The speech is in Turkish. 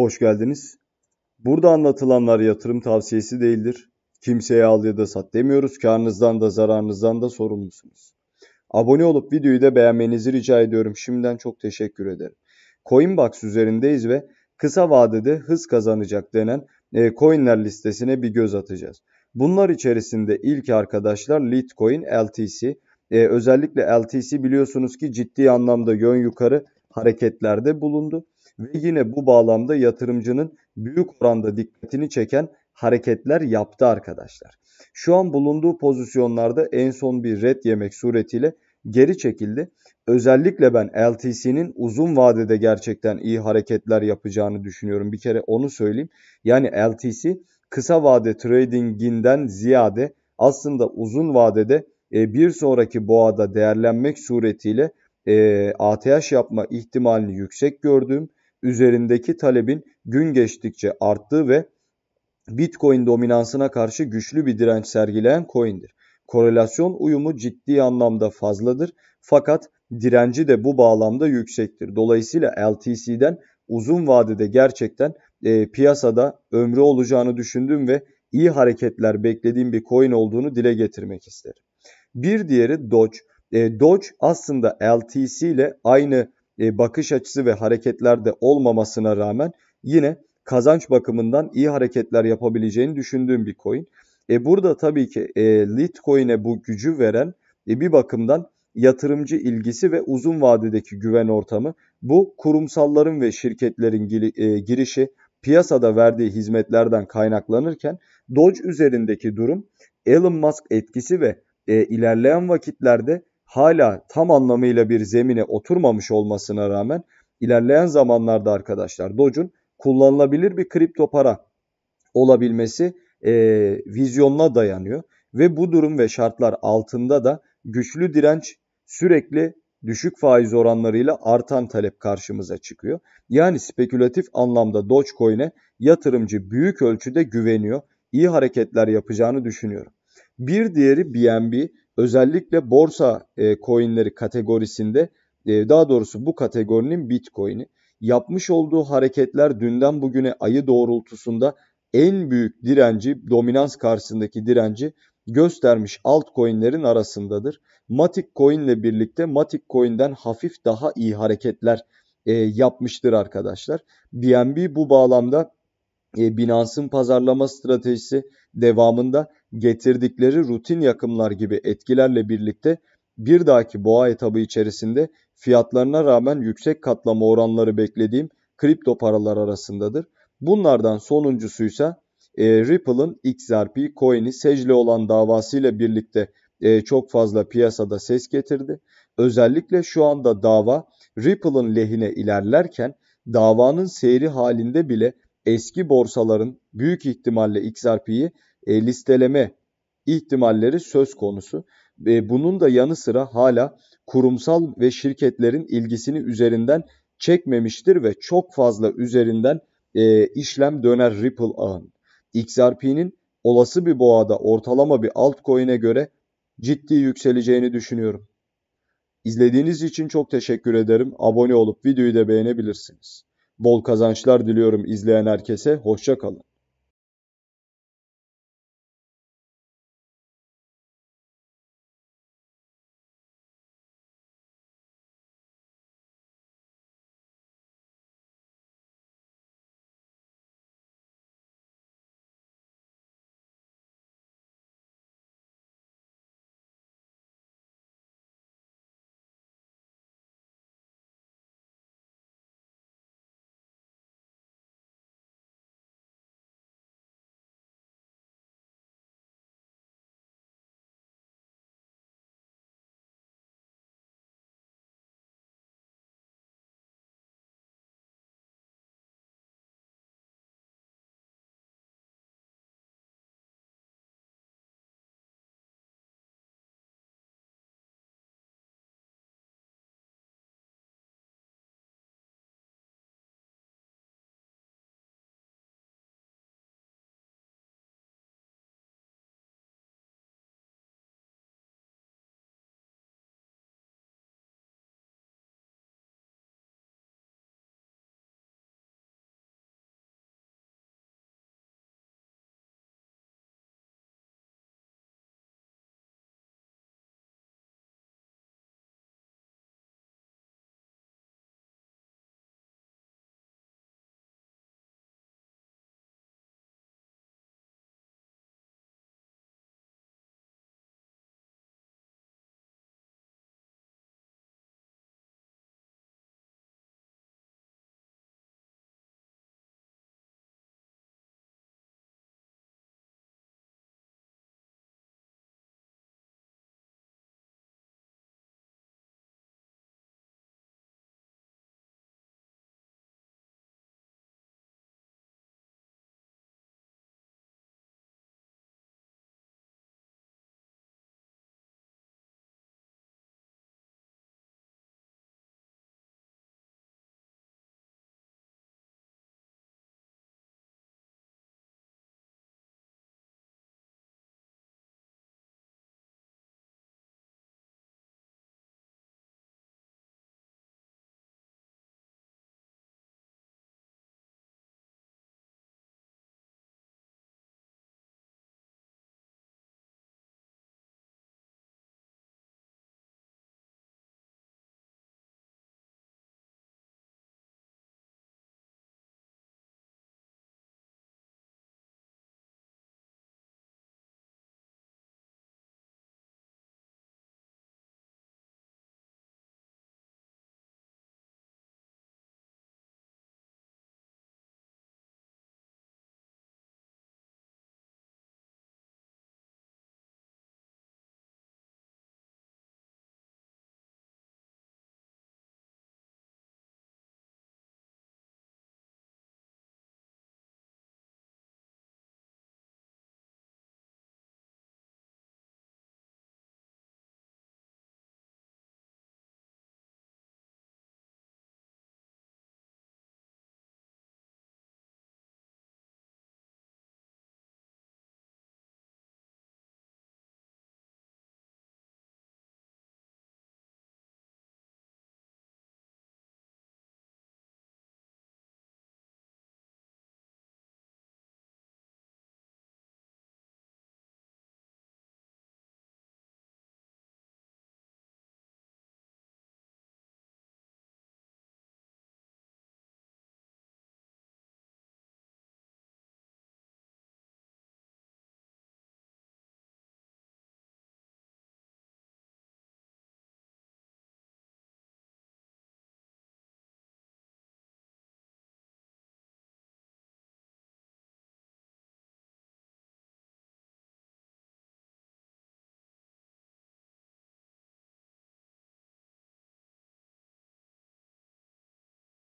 Hoş geldiniz. Burada anlatılanlar yatırım tavsiyesi değildir. Kimseye al ya da sat demiyoruz. Karnınızdan da zararınızdan da sorumlusunuz. Abone olup videoyu da beğenmenizi rica ediyorum. Şimdiden çok teşekkür ederim. Coinbox üzerindeyiz ve kısa vadede hız kazanacak denen e, coinler listesine bir göz atacağız. Bunlar içerisinde ilk arkadaşlar Litecoin LTC. E, özellikle LTC biliyorsunuz ki ciddi anlamda yön yukarı hareketlerde bulundu ve yine bu bağlamda yatırımcının büyük oranda dikkatini çeken hareketler yaptı arkadaşlar. Şu an bulunduğu pozisyonlarda en son bir red yemek suretiyle geri çekildi. Özellikle ben LTC'nin uzun vadede gerçekten iyi hareketler yapacağını düşünüyorum. Bir kere onu söyleyeyim. Yani LTC kısa vade tradinginden ziyade aslında uzun vadede e, bir sonraki boğada değerlenmek suretiyle e, ATH yapma ihtimalini yüksek gördüğüm üzerindeki talebin gün geçtikçe arttığı ve Bitcoin dominansına karşı güçlü bir direnç sergileyen coin'dir. Korelasyon uyumu ciddi anlamda fazladır fakat direnci de bu bağlamda yüksektir. Dolayısıyla LTC'den uzun vadede gerçekten e, piyasada ömrü olacağını düşündüğüm ve iyi hareketler beklediğim bir coin olduğunu dile getirmek isterim. Bir diğeri Doge. E, Doge aslında LTC ile aynı e, bakış açısı ve hareketlerde olmamasına rağmen yine kazanç bakımından iyi hareketler yapabileceğini düşündüğüm bir coin. E burada tabii ki e, Litecoin'e bu gücü veren e, bir bakımdan yatırımcı ilgisi ve uzun vadedeki güven ortamı. Bu kurumsalların ve şirketlerin e, girişi piyasada verdiği hizmetlerden kaynaklanırken Doge üzerindeki durum Elon Musk etkisi ve e, ilerleyen vakitlerde hala tam anlamıyla bir zemine oturmamış olmasına rağmen ilerleyen zamanlarda arkadaşlar Doge'un kullanılabilir bir kripto para olabilmesi e, vizyonuna dayanıyor. Ve bu durum ve şartlar altında da güçlü direnç sürekli düşük faiz oranlarıyla artan talep karşımıza çıkıyor. Yani spekülatif anlamda Dogecoin'e yatırımcı büyük ölçüde güveniyor. İyi hareketler yapacağını düşünüyorum. Bir diğeri BNB özellikle borsa e, coinleri kategorisinde e, daha doğrusu bu kategorinin Bitcoin'i yapmış olduğu hareketler dünden bugüne ayı doğrultusunda en büyük direnci, dominans karşısındaki direnci göstermiş altcoin'lerin arasındadır. Matic Coin ile birlikte Matic Coin'den hafif daha iyi hareketler e, yapmıştır arkadaşlar. BNB bu bağlamda e, Binance'ın pazarlama stratejisi devamında getirdikleri rutin yakımlar gibi etkilerle birlikte bir dahaki boğa etabı içerisinde fiyatlarına rağmen yüksek katlama oranları beklediğim kripto paralar arasındadır. Bunlardan sonuncusuysa e, Ripple'ın XRP coin'i Sage'le olan davasıyla birlikte e, çok fazla piyasada ses getirdi. Özellikle şu anda dava Ripple'ın lehine ilerlerken davanın seyri halinde bile eski borsaların büyük ihtimalle XRP'yi e, listeleme ihtimalleri söz konusu. E, bunun da yanı sıra hala kurumsal ve şirketlerin ilgisini üzerinden çekmemiştir ve çok fazla üzerinden e, işlem döner Ripple ağın. XRP'nin olası bir boğada ortalama bir altcoin'e göre ciddi yükseleceğini düşünüyorum. İzlediğiniz için çok teşekkür ederim. Abone olup videoyu da beğenebilirsiniz. Bol kazançlar diliyorum izleyen herkese. Hoşça kalın.